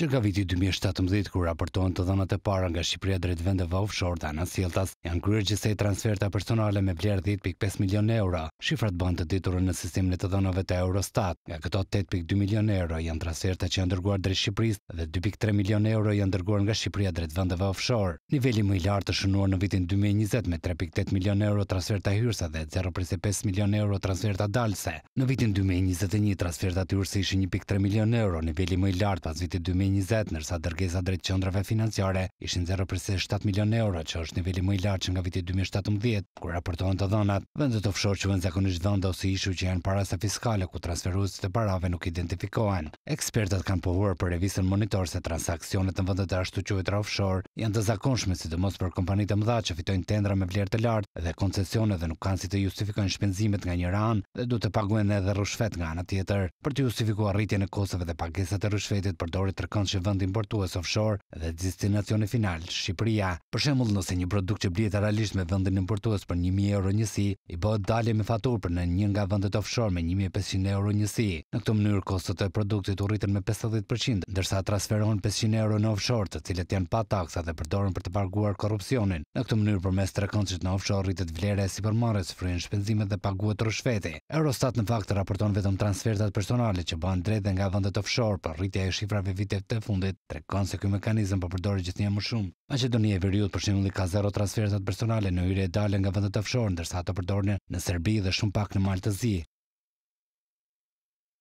që nga viti 2017 kur raportohen të dhënat e para nga Shqipëria drejt vendeve offshore dhe anë sjelltas janë kryer gjithsej transferta personale me vlerë 10.5 milion euro. Shifrat bën të ditur në sistemin e të dhënave të Eurostat. Nga këto 8.2 milion euro janë transferta që janë dërguar drejt Shqipërisë dhe 2.3 milion euro janë dërguar nga Shqipëria drejt vendeve offshore. Niveli më i lartë të shënuar në vitin 2020 me 3.8 milion euro transferta hyrëse dhe 0.5 milion euro transferta dalëse. Në vitin 2021 transferta hyrëse ishin 1.3 milion euro, niveli më i lartë pas vitin 2020, nërsa dërgesa drejt qëndrave financiare ishin 0,7 milion euro, që është nivelli më i lartë që nga viti 2017, kur raportohen të dhënat. Vendet ofshore që vend zakonisht dhënda ose ishu që janë para sa fiskale, ku transferuesit e parave nuk identifikohen. Ekspertët kanë pohuar për revisën monitor se transakcionet në vendet e ashtu quajtura offshore janë të zakonshme, sidomos për kompanitë mëdha që fitojnë tendra me vlerë të lartë dhe koncesionet dhe nuk kanë si të justifikojnë shpenzimet nga një anë dhe duhet të paguhen edhe rrushfet nga ana tjetër. Për të justifikuar rritjen e kostove dhe pagesat e rrushfetit, përdoret tërkon kërkon që vend importues offshore dhe destinacioni final Shqipëria. Për shembull, nëse një produkt që blihet realisht me vendin importues për 1000 euro njësi, i bëhet dalje me fatur për në një nga vendet offshore me 1500 euro njësi. Në këtë mënyrë, kostot e produktit u rritën me 50%, ndërsa transferohen 500 euro në offshore, të cilët janë pa taksa dhe përdoren për të parguar korrupsionin. Në këtë mënyrë, përmes trekëndshit në offshore rritet vlera e supermarkës, si shpenzimet dhe paguhet rrushveti. Eurostat në fakt raporton vetëm transfertat personale që bëhen drejt dhe nga vendet offshore për rritja e shifrave vitet të fundit tregon se ky mekanizëm po përdoret gjithnjë një më shumë. Maqedonia e Veriut për shembulli ka zero transferta personale në hyrje e dalë nga vendet e fshorr ndërsa ato përdoren në Serbi dhe shumë pak në Maltëzi.